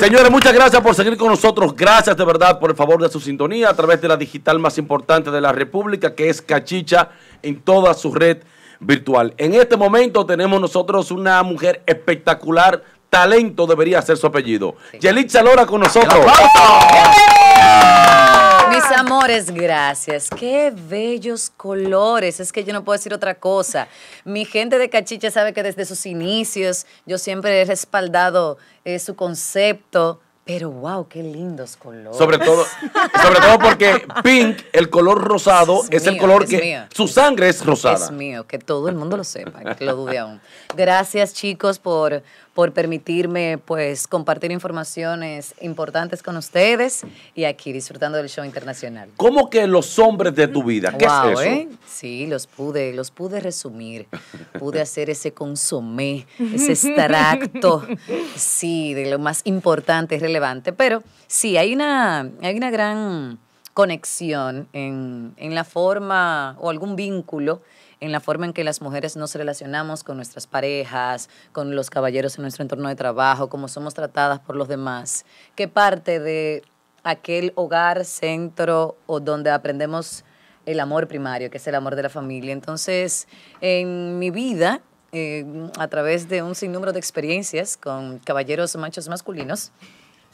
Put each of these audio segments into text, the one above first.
Señores, muchas gracias por seguir con nosotros. Gracias de verdad por el favor de su sintonía a través de la digital más importante de la República, que es Cachicha, en toda su red virtual. En este momento tenemos nosotros una mujer espectacular. Talento debería ser su apellido. Yelitza Lora con nosotros. Mis ah. amores, gracias. Qué bellos colores. Es que yo no puedo decir otra cosa. Mi gente de Cachicha sabe que desde sus inicios yo siempre he respaldado eh, su concepto. Pero wow, qué lindos colores. Sobre todo, sobre todo porque pink, el color rosado, es, el color que su sangre es rosada. Es mío, que todo el mundo lo sepa, que lo dude aún. Gracias chicos por, por permitirme pues compartir informaciones importantes con ustedes y aquí disfrutando del show internacional. ¿Cómo que los hombres de tu vida? ¿Qué es eso? ¿eh? Sí, los pude, los pude resumir. Pude hacer ese consomé, ese extracto, sí, de lo más importante y relevante. Pero sí, hay una, hay una gran conexión en, en la forma o algún vínculo en la forma en que las mujeres nos relacionamos con nuestras parejas, con los caballeros en nuestro entorno de trabajo, cómo somos tratadas por los demás, qué parte de aquel hogar, centro o donde aprendemos el amor primario, que es el amor de la familia. Entonces, en mi vida, eh, a través de un sinnúmero de experiencias con caballeros machos masculinos,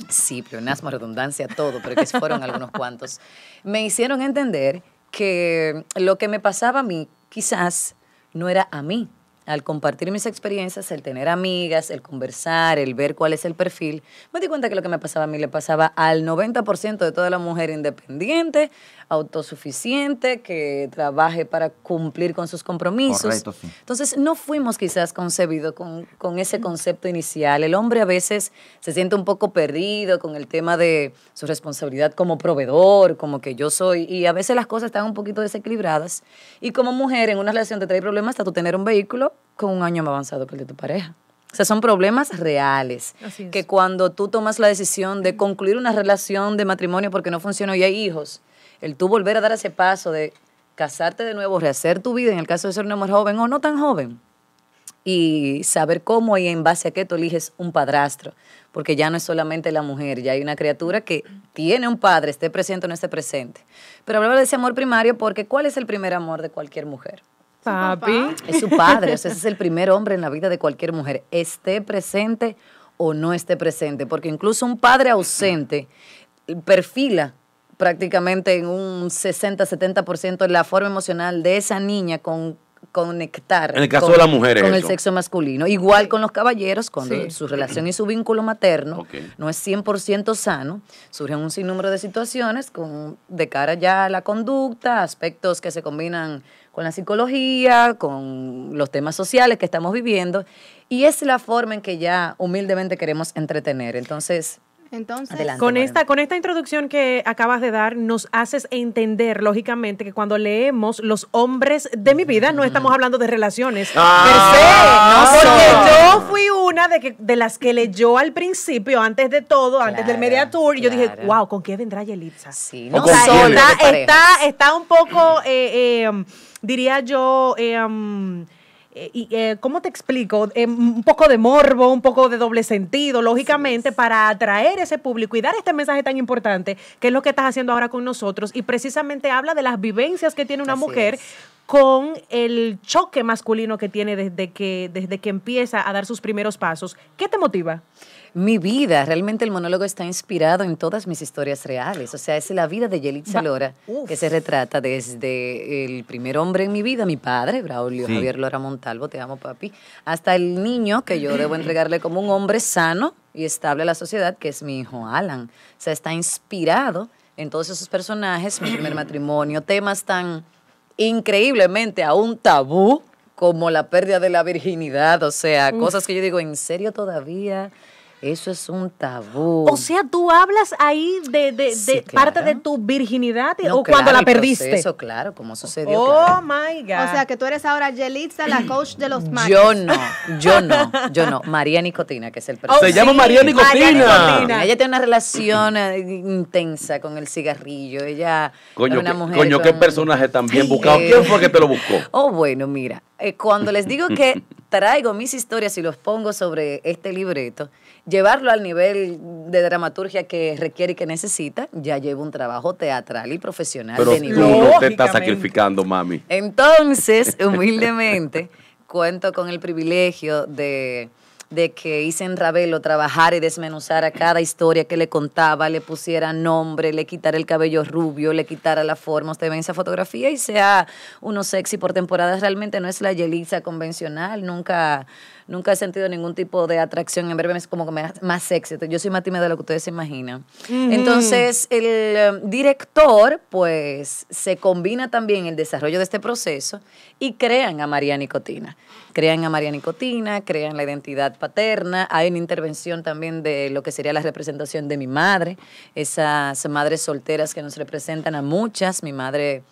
sí, asma redundancia, todo, pero que fueron algunos cuantos, me hicieron entender que lo que me pasaba a mí quizás no era a mí, al compartir mis experiencias, el tener amigas, el conversar, el ver cuál es el perfil, me di cuenta que lo que me pasaba a mí le pasaba al 90% de toda la mujer independiente, autosuficiente, que trabaje para cumplir con sus compromisos. Correcto, Entonces, no fuimos quizás concebidos con, ese concepto inicial. El hombre a veces se siente un poco perdido con el tema de su responsabilidad como proveedor, como que yo soy, y a veces las cosas están un poquito desequilibradas. Y como mujer en una relación te trae problemas hasta tú tener un vehículo con un año más avanzado que el de tu pareja. O sea, son problemas reales. Que cuando tú tomas la decisión de concluir una relación de matrimonio porque no funcionó y hay hijos, el tú volver a dar ese paso de casarte de nuevo, rehacer tu vida en el caso de ser un amor joven o no tan joven, y saber cómo y en base a qué tú eliges un padrastro, porque ya no es solamente la mujer, ya hay una criatura que tiene un padre, esté presente o no esté presente. Pero hablar de ese amor primario porque ¿cuál es el primer amor de cualquier mujer? Es su padre, ese es el primer hombre en la vida de cualquier mujer, esté presente o no esté presente, porque incluso un padre ausente perfila prácticamente en un 60-70% la forma emocional de esa niña con conectar con, el sexo masculino igual con los caballeros cuando su relación y su vínculo materno no es 100% sano surgen un sinnúmero de situaciones con, de cara ya a la conducta aspectos que se combinan con la psicología, con los temas sociales que estamos viviendo, y es la forma en que ya humildemente queremos entretener. Entonces, entonces, Adelante, con, esta, con esta introducción que acabas de dar, nos haces entender, lógicamente, que cuando leemos Los hombres de mi vida, no estamos mm. hablando de relaciones. Ah, porque yo fui una de, que, de las que leyó al principio, antes de todo, antes del Media Tour, y yo dije, wow, ¿con qué vendrá Yelitza? Sí, no, o sea, está, está, está, un poco... Eh, eh, diría yo, eh, eh, eh, ¿cómo te explico? un poco de morbo, un poco de doble sentido, lógicamente, para atraer ese público y dar este mensaje tan importante, que es lo que estás haciendo ahora con nosotros, y precisamente habla de las vivencias que tiene una mujer. con el choque masculino que tiene desde que, desde que empieza a dar sus primeros pasos. ¿Qué te motiva? mi vida. Realmente el monólogo está inspirado en todas mis historias reales. O sea, es la vida de Yelitza Lora que se retrata desde el primer hombre en mi vida, mi padre, Braulio Javier Lora Montalvo, te amo papi, hasta el niño que yo debo entregarle como un hombre sano y estable a la sociedad, que es mi hijo Alan. O sea, está inspirado en todos esos personajes, mi primer matrimonio, temas tan increíblemente aún tabú como la pérdida de la virginidad, o sea, cosas que yo digo, ¿en serio todavía? Eso es un tabú. O sea, tú hablas ahí de, de, parte de tu virginidad o cuando la pues perdiste. Eso, claro, como sucedió. Oh my God. O sea, que tú eres ahora Yelitza, la coach de los más. Yo no, yo no, yo no. María Nicotina, que es el oh, personaje. Se llama María Nicotina. Ella tiene una relación eh, intensa con el cigarrillo. Ella coño, una mujer. Coño, qué personaje tan bien buscado. Eh. ¿Quién fue que te lo buscó? Oh, bueno, mira. Eh, cuando les digo que traigo mis historias y los pongo sobre este libreto, llevarlo al nivel de dramaturgia que requiere y que necesita, ya llevo un trabajo teatral y profesional Pero de nivel. Tú no te estás sacrificando, mami. Entonces, humildemente, cuento con el privilegio de de que en Ravelo trabajar y desmenuzar a cada historia que le contaba, le pusiera nombre, le quitara el cabello rubio, le quitara la forma. Usted ve esa fotografía y sea uno sexy por temporadas Realmente no es la Yeliza convencional, nunca nunca he sentido ningún tipo de atracción, en breve es como que me, más éxito. yo soy más tímida de lo que ustedes se imaginan. Entonces, el um, director, pues, se combina también el desarrollo de este proceso y crean a María Nicotina. Crean a María Nicotina, crean la identidad paterna, hay una intervención también de lo que sería la representación de mi madre, esas madres solteras que nos representan a muchas, mi madre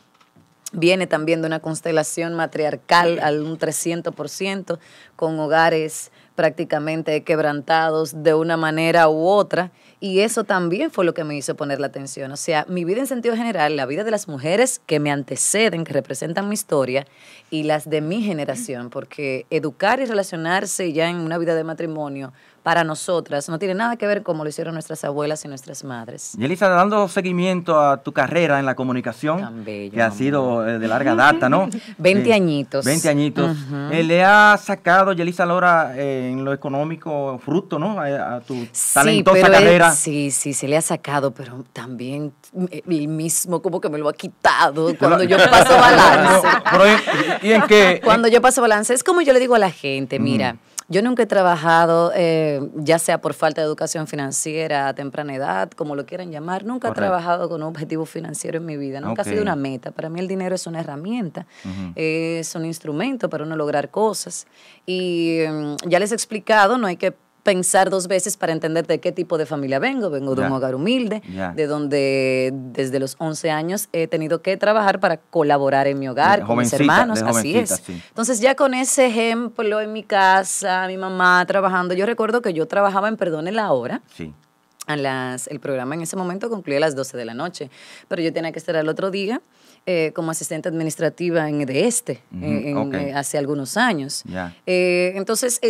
viene también de una constelación matriarcal al un 300%, con hogares prácticamente quebrantados de una manera u otra, y eso también fue lo que me hizo poner la atención. O sea, mi vida en sentido general, la vida de las mujeres que me anteceden, que representan mi historia, y las de mi generación, porque educar y relacionarse ya en una vida de matrimonio para nosotras. No tiene nada que ver como lo hicieron nuestras abuelas y nuestras madres. Yelisa, dando seguimiento a tu carrera en la comunicación, que ha sido eh, de larga data, ¿no? 20 eh, añitos. 20 añitos. Eh, le ha sacado Yelisa Lora en lo económico fruto, ¿no? A, tu sí, talentosa carrera. sí, sí, se le ha sacado, pero también el mismo como que me lo ha quitado cuando yo paso balance. ¿y en qué? Cuando yo paso balance, es como yo le digo a la gente, mira. Mm. Yo nunca he trabajado, eh, ya sea por falta de educación financiera a temprana edad, como lo quieran llamar, nunca he trabajado con un objetivo financiero en mi vida, nunca ha sido una meta. Para mí el dinero es una herramienta, es un instrumento para uno lograr cosas. Y em, ya les he explicado, no hay que pensar dos veces para entender de qué tipo de familia vengo. Vengo de un hogar humilde, de donde desde los 11 años he tenido que trabajar para colaborar en mi hogar, con mis hermanos, así es. Entonces ya con ese ejemplo en mi casa, mi mamá trabajando, yo recuerdo que yo trabajaba en Perdón en la hora. Sí. A las, el programa en ese momento concluía a las 12 de la noche, pero yo tenía que estar al otro día eh, como asistente administrativa en de este eh, hace algunos años. Eh, entonces,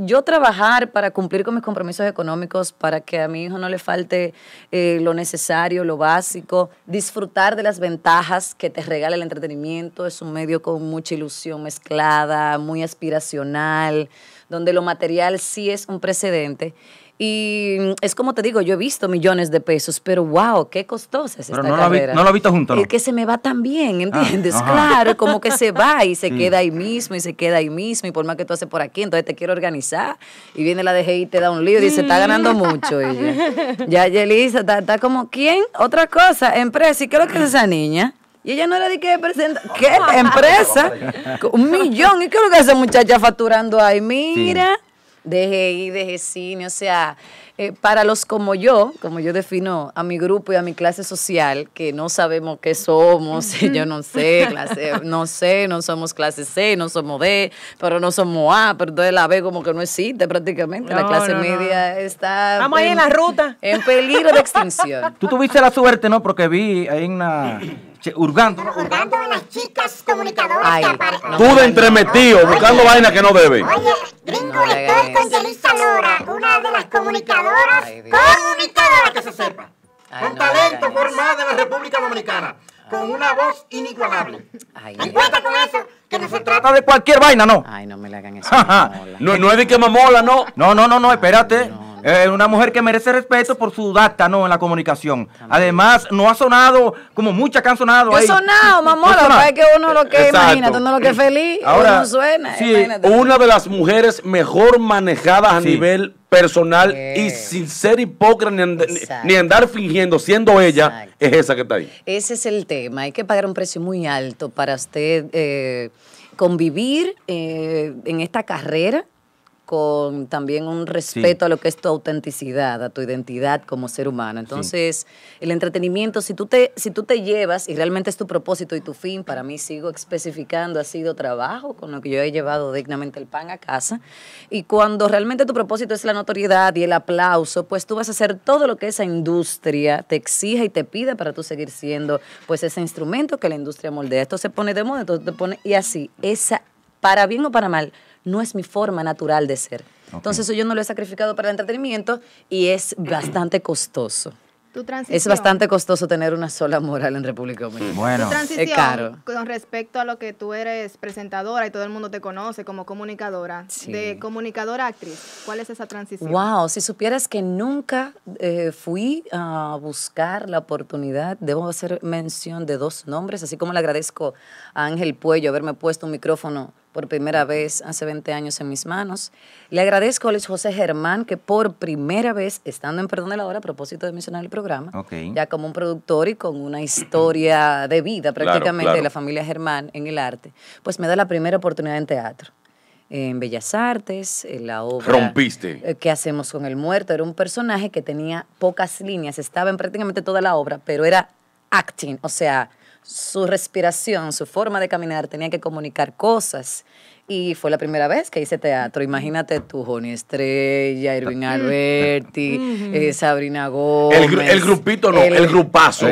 yo trabajar para cumplir con mis compromisos económicos, para que a mi hijo no le falte lo necesario, lo básico, disfrutar de las ventajas que te regala el entretenimiento, es un medio con mucha ilusión mezclada, muy aspiracional, donde lo material sí es un precedente. Y mm, es como te digo, yo he visto millones de pesos, pero wow, qué costosa es esta no no lo he visto junto, ¿no? que se me va tan bien, ah, ¿entiendes? claro, como que se va y se queda ahí mismo y se queda ahí mismo y por más que tú haces por aquí, entonces te quiero organizar y viene la DGI y te da un lío y dice, está ganando mm. mucho ella. Ya Yelisa está, está como, ¿quién? Otra cosa, empresa, ¿y qué es lo que es esa niña? Y ella no era de que presenta. ¿Qué empresa? Un millón. ¿Y qué es lo que esa muchacha facturando ahí? Mira. DGI, Cine, o sea, eh, para los como yo, como yo defino a mi grupo y a mi clase social, que no sabemos qué somos, yo no sé, no sé, no somos clase C, no somos D, pero no somos A, pero entonces la B como que no existe prácticamente, la clase media está... Vamos en, ahí en la ruta. En peligro de extinción. Tú tuviste la suerte, ¿no? Porque vi ahí una Urgando Urgando a las chicas comunicadoras. que aparecen Tú de entremetido, buscando vaina que no debe. Oye, gringo, no estoy con Yelisa Lora, una de las comunicadoras, comunicadoras que se sepa. con talento formado de la República Dominicana con una voz inigualable. Ay, en cuenta con eso, que no se trata de cualquier vaina, ¿no? Ay, no me la hagan eso. no, es de que mola, no. No, no, no, no, espérate. Eh, una mujer que merece respeto por su data, ¿no? En la comunicación. Además, no ha sonado como muchas que han sonado. sonado, mamá. La verdad es que uno lo que imagina, todo lo que es feliz, uno suena. Sí, una de las mujeres mejor manejadas a nivel personal y sin ser hipócrita ni, andar fingiendo siendo ella, es esa que está ahí. Ese es el tema. Hay que pagar un precio muy alto para usted eh, convivir eh, en esta carrera con también un respeto a lo que es tu autenticidad, a tu identidad como ser humano. Entonces, el entretenimiento, si tú, te, si tú te llevas, y realmente es tu propósito y tu fin, para mí sigo especificando, ha sido trabajo con lo que yo he llevado dignamente el pan a casa, y cuando realmente tu propósito es la notoriedad y el aplauso, pues tú vas a hacer todo lo que esa industria te exija y te pida para tú seguir siendo pues ese instrumento que la industria moldea. Esto se pone de moda, entonces te pone, y así, esa, para bien o para mal, no es mi forma natural de ser. Entonces eso yo no lo he sacrificado para el entretenimiento y es bastante costoso. Tu transición. Es bastante costoso tener una sola moral en República Dominicana. Bueno, es caro. Con respecto a lo que tú eres presentadora y todo el mundo te conoce como comunicadora, de comunicadora actriz, ¿cuál es esa transición? Wow, si supieras que nunca eh, fui a buscar la oportunidad, debo hacer mención de dos nombres, así como le agradezco a Ángel Puello haberme puesto un micrófono por primera vez hace 20 años en mis manos. Le agradezco a Luis José Germán que por primera vez, estando en Perdón de la Hora, a propósito de mencionar el programa, ya como un productor y con una historia de vida prácticamente de la familia Germán en el arte, pues me da la primera oportunidad en teatro en Bellas Artes, en la obra. Rompiste. Eh, ¿Qué hacemos con el muerto? Era un personaje que tenía pocas líneas, estaba en prácticamente toda la obra, pero era acting, o sea, su respiración, su forma de caminar tenía que comunicar cosas. Y fue la primera vez que hice teatro. Imagínate tú, Joni Estrella, Irving mm. Alberti, eh, mm-hmm. Sabrina Gómez. El, grupito no, el, grupazo.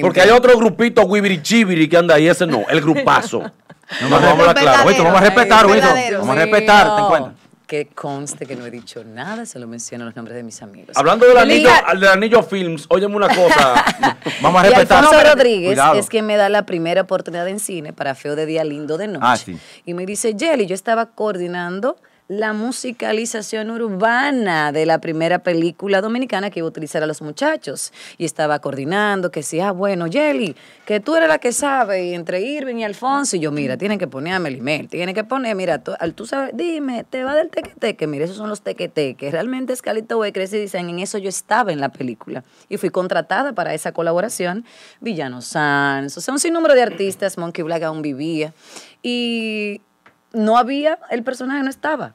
Porque, hay otro grupito, Wibiri que anda ahí, ese no, el grupazo. vamos a hablar vamos a respetar, Vamos a respetar, que conste que no he dicho nada, solo menciono los nombres de mis amigos. Hablando del anillo, al del anillo Films, óyeme una cosa. Vamos a respetar. Y Alfonso Rodríguez es que me da la primera oportunidad en cine para Feo de Día Lindo de ah, Noche. Y me dice, Jelly, yo estaba coordinando la musicalización urbana de la primera película dominicana que iba a utilizar a los muchachos. Y estaba coordinando, que decía, ah, bueno, Jelly, que tú eres la que sabe, y entre Irving y Alfonso, y yo, mira, tienen que poner a Melimel, tienen que poner, mira, tú, tú sabes, dime, te va del tequeteque, mira, esos son los tequeteques. Realmente es Wey crece y dicen, en eso yo estaba en la película. Y fui contratada para esa colaboración, Villano Sanz, o sea, un sinnúmero de artistas, Monkey Black aún vivía. Y no había, el personaje no estaba.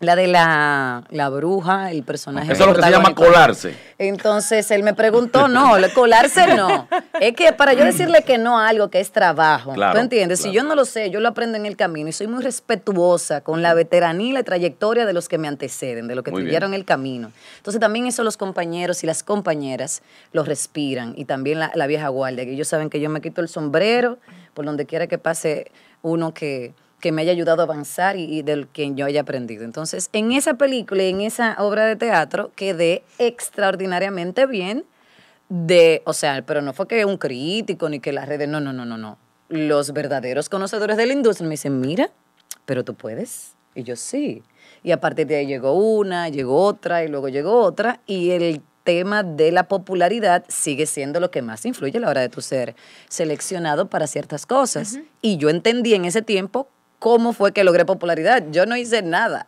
La de la, la bruja, el personaje. Eso es lo que se llama colarse. Entonces él me preguntó, no, colarse no. Es que para yo decirle que no a algo que es trabajo, claro, ¿tú entiendes? Si yo no lo sé, yo lo aprendo en el camino y soy muy respetuosa con la veteranía y la trayectoria de los que me anteceden, de los que tuvieron el camino. Entonces también eso los compañeros y las compañeras lo respiran y también la, la vieja guardia, que ellos saben que yo me quito el sombrero por donde quiera que pase uno que que me haya ayudado a avanzar y, del que yo haya aprendido. Entonces, en esa película, en esa obra de teatro, quedé extraordinariamente bien de, o sea, pero no fue que un crítico ni que las redes, no, no, no, no, no. Los verdaderos conocedores de la industria me dicen, mira, pero tú puedes. Y yo sí. Y a partir de ahí llegó una, llegó otra y luego llegó otra. Y el tema de la popularidad sigue siendo lo que más influye a la hora de tu ser seleccionado para ciertas cosas. Y yo entendí en ese tiempo cómo fue que logré popularidad. Yo no hice nada.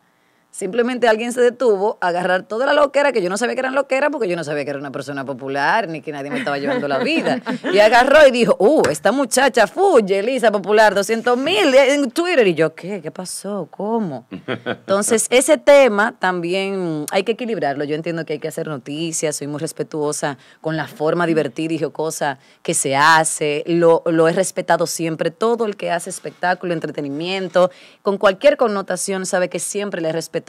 Simplemente alguien se detuvo a agarrar toda la loquera, que yo no sabía que eran loqueras porque yo no sabía que era una persona popular ni que nadie me estaba llevando la vida. Y agarró y dijo, uh, esta muchacha fuye, Elisa Popular, 200 mil en Twitter. Y yo, ¿qué? ¿Qué pasó? ¿Cómo? Entonces, ese tema también hay que equilibrarlo. Yo entiendo que hay que hacer noticias, soy muy respetuosa con la forma divertida y jocosa que se hace. Lo, lo he respetado siempre. Todo el que hace espectáculo, entretenimiento, con cualquier connotación, sabe que siempre le he respetado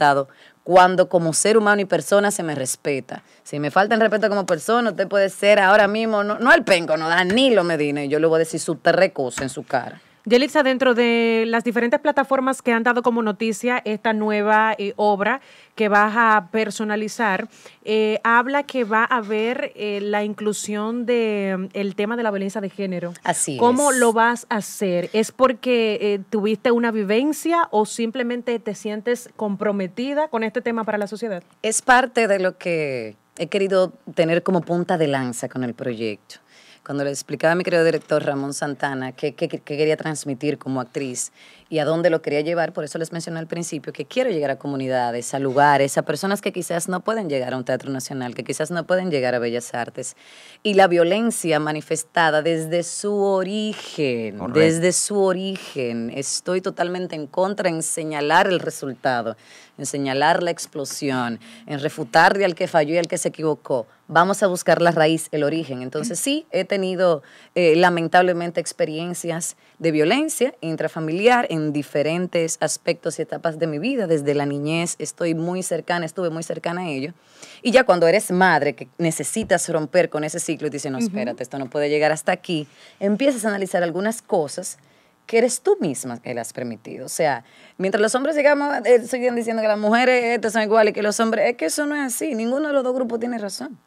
cuando como ser humano y persona se me respeta. Si me falta el respeto como persona, usted puede ser ahora mismo, no, al el penco, no Danilo Medina, yo le voy a decir su terrecosa en su cara. Yelitza, dentro de las diferentes plataformas que han dado como noticia esta nueva eh, obra, que vas a personalizar, eh, habla que va a haber eh, la inclusión del mm, el tema de la violencia de género. Así ¿Cómo lo vas a hacer? ¿Es porque eh, tuviste una vivencia o simplemente te sientes comprometida con este tema para la sociedad? Es parte de lo que he querido tener como punta de lanza con el proyecto. Cuando le explicaba a mi querido director Ramón Santana que quería transmitir como actriz, y a dónde lo quería llevar. Por eso les mencioné al principio que quiero llegar a comunidades, a lugares, a personas que quizás no pueden llegar a un teatro nacional, que quizás no pueden llegar a Bellas Artes. Y la violencia manifestada desde su origen, desde su origen. Estoy totalmente en contra en señalar el resultado, en señalar la explosión, en refutar de al que falló y al que se equivocó vamos a buscar la raíz, el origen. Entonces sí, he tenido eh, lamentablemente experiencias de violencia intrafamiliar, diferentes aspectos y etapas de mi vida. Desde la niñez estoy muy cercana, estuve muy cercana a ello. Y ya cuando eres madre, que necesitas romper con ese ciclo y dices, no, espérate, esto no puede llegar hasta aquí, empiezas a analizar algunas cosas que eres tú misma que las has permitido. O sea, mientras los hombres digamos eh, siguen diciendo que las mujeres estas son iguales que los hombres, es que eso no es así. Ninguno de los dos grupos tiene razón.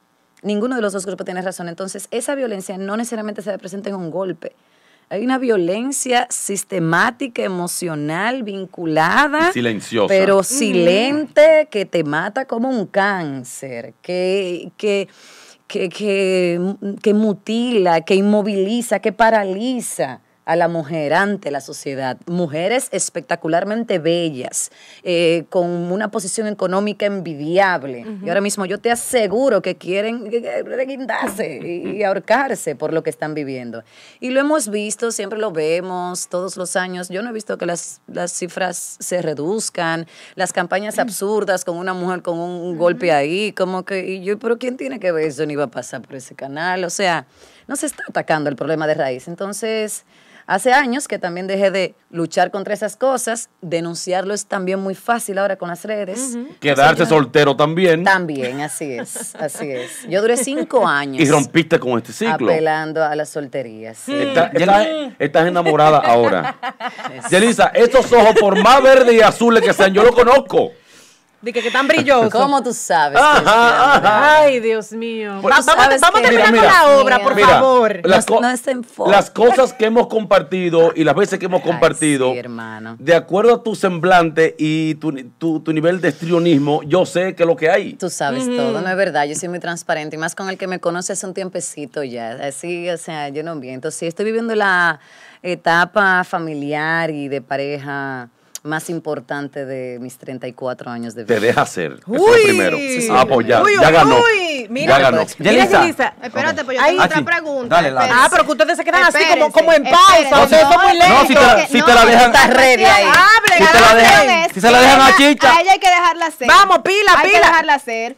Ninguno de los dos grupos tiene razón. Entonces, esa violencia no necesariamente se presenta en un golpe, hay una violencia sistemática, emocional, vinculada. Silenciosa. Pero silente, que te mata como un cáncer, que, que mutila, que inmoviliza, que paraliza a la mujer ante la sociedad. Mujeres espectacularmente bellas, eh, con una posición económica envidiable. Y ahora mismo yo te aseguro que quieren reguindarse y ahorcarse por lo que están viviendo. Y lo hemos visto, siempre lo vemos, todos los años. Yo no he visto que las, las cifras se reduzcan, las campañas absurdas con una mujer con un, golpe ahí, como que, y yo, pero ¿quién tiene que ver eso? Ni va a pasar por ese canal. O sea, no se está atacando el problema de raíz. Entonces, Hace años que también dejé de luchar contra esas cosas, denunciarlo es también muy fácil ahora con las redes. Quedarse soltero también. También, así es, así es. Yo duré cinco años. Y rompiste con este ciclo. Apelando a las solterías. estás enamorada ahora. Yelisa, estos ojos, por más verdes y azules que sean, yo lo conozco. ¿De que tan brilloso. ¿Cómo tú sabes? Ah, ah, ah, Ay, Dios mío. vamos, vamos, terminando la obra, por favor. Las, no, las, cosas que hemos compartido y las veces que hemos compartido, de acuerdo a tu semblante y tu, nivel de estrionismo, yo sé que lo que hay. Tú sabes todo, no es verdad. Yo soy muy transparente y más con el que me conoce hace un tiempecito ya. Así, o sea, yo no miento. Sí, estoy viviendo la etapa familiar y de pareja más importante de mis 34 años de vida. Te deja hacer. Uy. primero. Uy, ya ganó. Mira, ya ganó. Pues, Espérate, pues yo tengo otra pregunta. Dale, dale. Ah, pero que ustedes se quedan así como, en pausa. no, si te, la, dejan no, te la dejan. Está ahí. si, te la dejan, si se la dejan a Chicha. A ella hay que dejarla hacer. Vamos, pila, pila. Hay que dejarla hacer.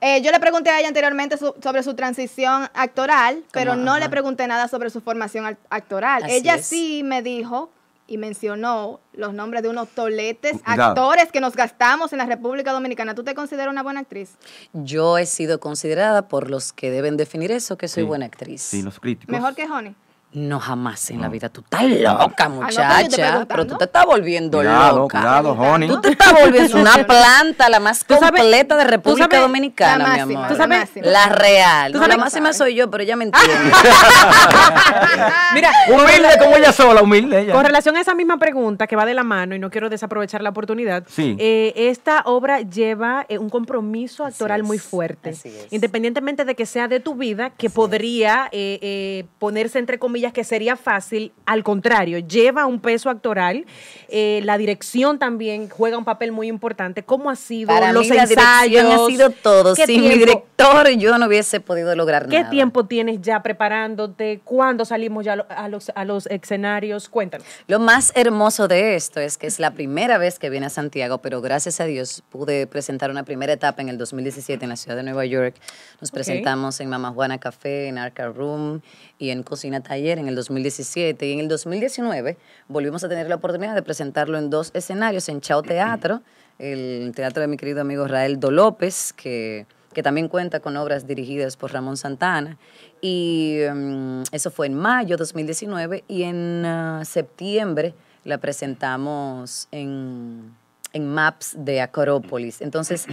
Eh, yo le pregunté a ella anteriormente sobre su transición actoral, pero no, le pregunté nada sobre su formación actoral. ella sí me dijo y mencionó los nombres de unos toletes, actores que nos gastamos en la República Dominicana. ¿Tú te consideras una buena actriz? Yo he sido considerada por los que deben definir eso, que soy buena actriz. Sí, los críticos. Mejor que Honey. No, jamás en la vida. Tú estás loca, ah, muchacha. pero tú te estás volviendo loca. honey. Tú te estás volviendo una planta, la más completa de República Dominicana, mi amor. ¿Tú sabes? La real. ¿Tú la máxima soy yo, pero ella me entiende. Mira, humilde como ella sola, humilde ella. Con relación a esa misma pregunta que va de la mano y no quiero desaprovechar la oportunidad, eh, esta obra lleva eh, un compromiso actoral muy fuerte. Así es. Independientemente de que sea de tu vida, que podría eh, ponerse entre comillas que sería fácil, al contrario, lleva un peso actoral. Eh, la dirección también juega un papel muy importante. ¿Cómo ha sido Para los ensayos? ha sido todo. Sin mi director yo no hubiese podido lograr ¿qué nada. ¿Qué tiempo tienes ya preparándote? ¿Cuándo salimos ya a los, a los escenarios? Cuéntanos. Lo más hermoso de esto es que es la primera vez que viene a Santiago, pero gracias a Dios pude presentar una primera etapa en el 2017 en la ciudad de Nueva York. Nos presentamos en Mama Juana Café, en Arca Room y en Cocina Taller en el 2017 y en el 2019 volvimos a tener la oportunidad de presentarlo en dos escenarios, en Chao Teatro, el teatro de mi querido amigo Rael López que, que también cuenta con obras dirigidas por Ramón Santana. Y em, eso fue en mayo 2019 y en ah, septiembre la presentamos en en maps de Acrópolis. Entonces,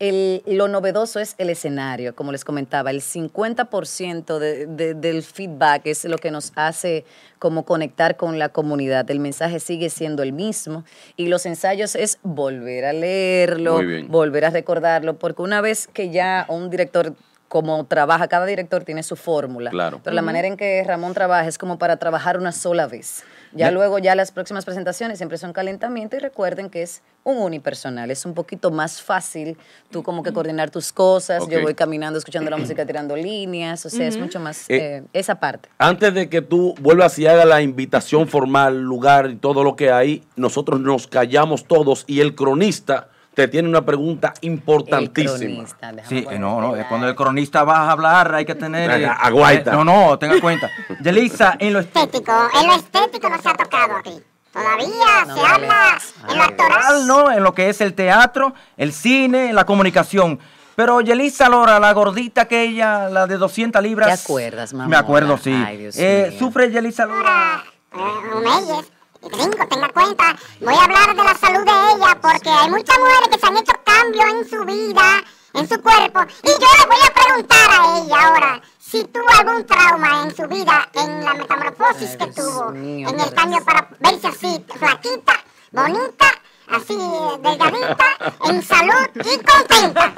el, lo novedoso es el escenario, como les comentaba, el 50% del feedback es lo que nos hace como conectar con la comunidad. El mensaje sigue siendo el mismo y los ensayos es volver a leerlo, volver a recordarlo, porque una vez que ya un director como trabaja, cada director tiene su fórmula. Claro. Pero la manera en que Ramón trabaja es como para trabajar una sola vez. Ya, luego, ya las próximas presentaciones siempre son calentamiento y recuerden que es un unipersonal. Es un poquito más fácil tú como que coordinar tus cosas. Yo voy caminando, escuchando la música, tirando líneas. O sea, es mucho más eh, eh, esa parte. Antes de que tú vuelvas y hagas la invitación formal, lugar y todo lo que hay, nosotros nos callamos todos y el cronista te tiene una pregunta importantísima. sí, no, no, cuando el cronista va a hablar hay que tener... Eh, aguaita. no, no, tenga cuenta. Yelisa, en lo estético... En lo estético no se ha tocado aquí. Todavía se habla en lo actoral, ¿no? En lo que es el teatro, el cine, la comunicación. Pero Yelisa Lora, la gordita que ella, la de 200 libras. ¿Te acuerdas, mamá? Me acuerdo, sí. Eh, ¿Sufre Yelisa Lora? Eh, gringo tenga cuenta. Voy a hablar de la salud de ella porque hay muchas mujeres que se han hecho cambios en su vida, en su cuerpo. Y yo le voy a preguntar a ella ahora si tuvo algún trauma en su vida, en la metamorfosis que tuvo, en el cambio para verse así, flaquita, bonita así delgadita, en salud y contenta.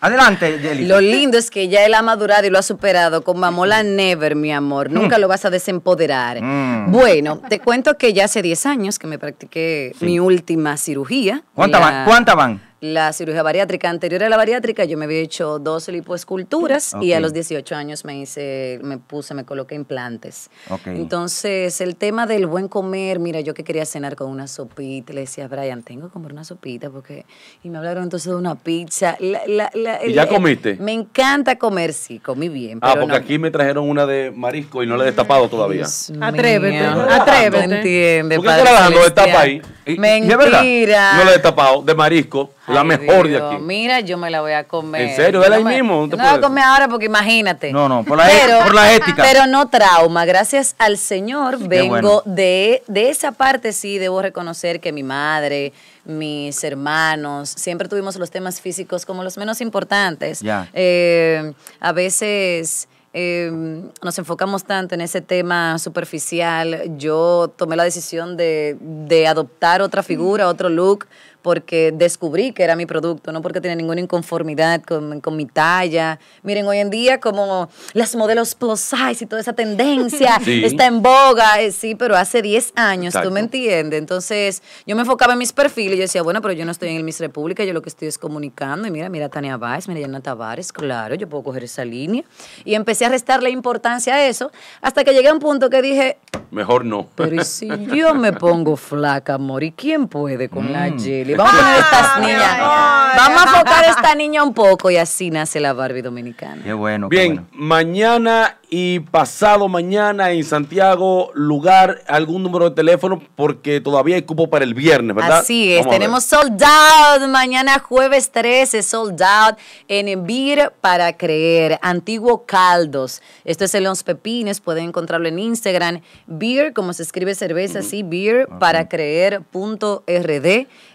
Adelante, Jelly. Lo lindo es que ya él ha madurado y lo ha superado. Con Mamola Never, mi amor. Mm. Nunca lo vas a desempoderar. Mm. Bueno, te cuento que ya hace 10 años que me practiqué mi última cirugía. ¿Cuántas van? ¿Cuánta van? la cirugía bariátrica. Anterior a la bariátrica yo me había hecho dos lipoesculturas y a los 18 años me hice, me puse, me coloqué implantes. Entonces, el tema del buen comer, mira, yo que quería cenar con una sopita, le decía a Brian, tengo que comer una sopita porque... Y me hablaron entonces de una pizza. ya comiste? me encanta comer, sí, comí bien. ah, porque aquí me trajeron una de marisco y no la he destapado todavía. Dios atrévete, atrévete. entiende, ¿Por qué la destapa ahí? Mentira. No la he destapado, de marisco la mejor de aquí. Mira, yo me la voy a comer. ¿En serio? ¿Es ahí mismo? No, la voy a comer ahora porque imagínate. No, no, por la, ética. Pero no trauma. Gracias al Señor vengo de, de esa parte, sí, debo reconocer que mi madre, mis hermanos, siempre tuvimos los temas físicos como los menos importantes. Eh, a veces... Em, nos enfocamos tanto en ese tema superficial. Yo tomé la decisión de, de adoptar otra figura, otro look, porque descubrí que era mi producto, no porque tenía ninguna inconformidad con, mi talla. Miren, hoy en día como las modelos plus size y toda esa tendencia está en boga, eh, sí, pero hace 10 años, tú me entiendes. Entonces yo me enfocaba en mis perfiles y yo decía, bueno, pero yo no estoy en el Miss República, yo lo que estoy es comunicando. Y mira, mira Tania Báez, mira Yana Tavares, claro, yo puedo coger esa línea. Y empecé a restarle importancia a eso hasta que llegué a un punto que dije... Mejor no. Pero si yo me pongo flaca, amor? ¿Y quién puede con la Jelly? Mm. Vamos a poner ah, estas niñas. Vamos a enfocar esta niña un poco y así nace la Barbie dominicana. Qué bueno. Bien, mañana y pasado mañana en Santiago, lugar, algún número de teléfono, porque todavía hay cupo para el viernes, ¿verdad? Así es, tenemos sold out mañana jueves 13, sold out en Beer para Creer, Antiguo Caldos. Esto es el Los Pepines, pueden encontrarlo en Instagram, Beer, como se escribe cerveza, mm. sí, Beer para Creer.rd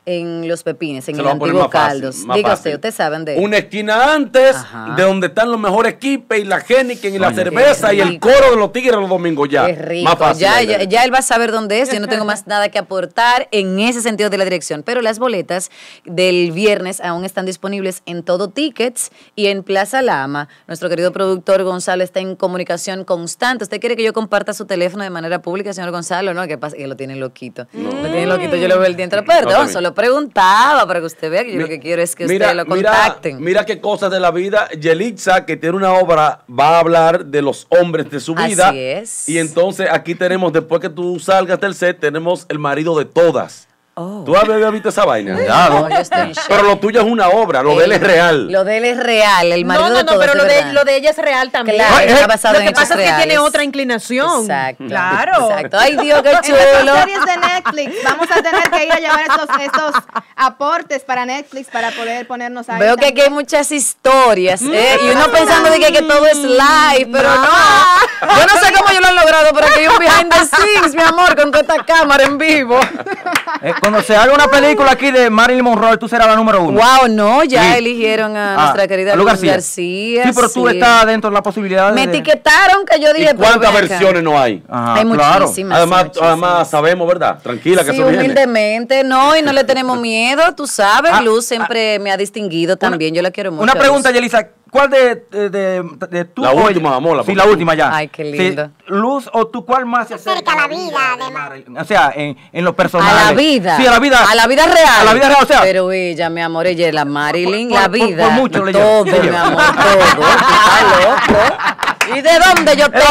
en los pepines, en el antiguo caldos. Dígase, ustedes saben de Una esquina antes de donde están los mejores equipes y la Heniken y la cerveza y el coro de los tigres los domingos ya. ya, ya, él va a saber dónde es. Yo no tengo más nada que aportar en ese sentido de la dirección. Pero las boletas del viernes aún están disponibles en todo tickets y en Plaza Lama. Nuestro querido productor Gonzalo está en comunicación constante. ¿Usted quiere que yo comparta su teléfono de manera pública, señor Gonzalo? No, que, pasa? que lo tiene loquito. Lo tiene loquito. Yo le veo el día Perdón, solo pregunto preguntaba para que usted vea que yo lo que quiero es que usted lo contacten. Mira, qué cosas de la vida. Yelitza, que tiene una obra, va a hablar de los hombres de su vida. Y entonces aquí tenemos, después que tú salgas del set, tenemos el marido de todas. Oh. ¿Tú habías visto esa vaina? No, Pero lo tuyo es una obra, lo de él es real. Lo de él es real, el marido No, no, no, pero lo de, ella es real también. Claro, lo que pasa es que tiene otra inclinación. Exacto. Claro. Exacto. Ay, Dios, qué chulo. las series de Netflix vamos a tener que ir a llevar esos estos aportes para Netflix para poder ponernos ahí. Veo que aquí hay muchas historias, ¿eh? y uno mm. pensando que, todo es live, pero no. Yo no sé cómo yo lo he logrado, pero aquí hay un behind the scenes, mi amor, con toda esta cámara en vivo. Cuando se haga una película aquí de Marilyn Monroe, tú serás la número uno. Wow, no, ya eligieron a ah, nuestra querida Luz García. Sí, pero tú estás dentro de la posibilidad. Me etiquetaron que yo dije. ¿Cuántas versiones no hay? hay muchísimas. Además, además sabemos, ¿verdad? Tranquila que sí, humildemente, no, y no le tenemos miedo, tú sabes, ah, Luz ah, siempre me ha distinguido también, yo la quiero mucho. Una pregunta, Yelisa, ¿Cuál de, de, de, tu La última, amor. sí, la última ya. Ay, qué linda. luz o tú, ¿cuál más se acerca? a la vida, además. O sea, en, lo personal. A la vida. Sí, a la vida. A la vida real. A la vida real, o sea. Pero ella, mi amor, ella es la Marilyn, la vida. Por, por mucho, Todo, mi amor, todo. Está loco. ¿Y de dónde yo tengo?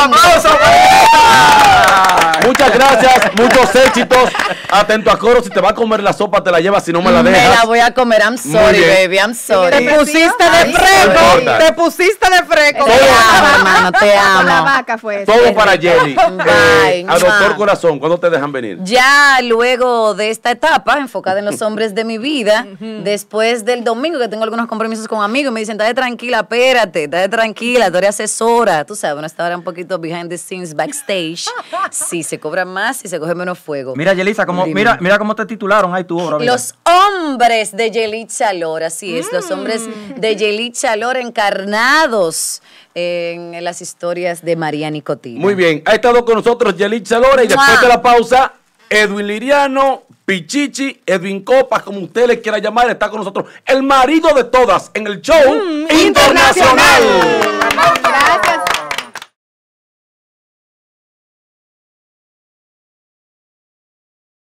Muchas gracias, muchos éxitos. Atento a coro, si te va a comer la sopa, te la llevas, si no me la dejas. Me la voy a comer, I'm sorry, baby, I'm sorry. Te pusiste de freco, te pusiste de freco. Te amo, hermano, te amo. La vaca fue Todo para Jenny. Bye. Eh, a Doctor Corazón, ¿cuándo te dejan venir? Ya luego de esta etapa, enfocada en los hombres de mi vida, después del domingo, que tengo algunos compromisos con amigos, me dicen, de tranquila, espérate, Dale tranquila, tú eres asesora, tú sabes, uno está ahora un poquito behind the scenes, backstage. Sí, se cobra más, y se coge menos fuego. Mira, Yelisa, como, mira, mira cómo te titularon ahí tu obra. Los hombres de Yelitza Lora, así es, los hombres mm. de Yelitza Lora encarnados en las historias de María Nicotina. Muy bien, ha estado con nosotros Yelitza Lora y después de la pausa, Edwin Liriano, Pichichi, Edwin Copas, como usted le quiera llamar, está con nosotros. El marido de todas en el show mm, internacional. internacional. Gracias.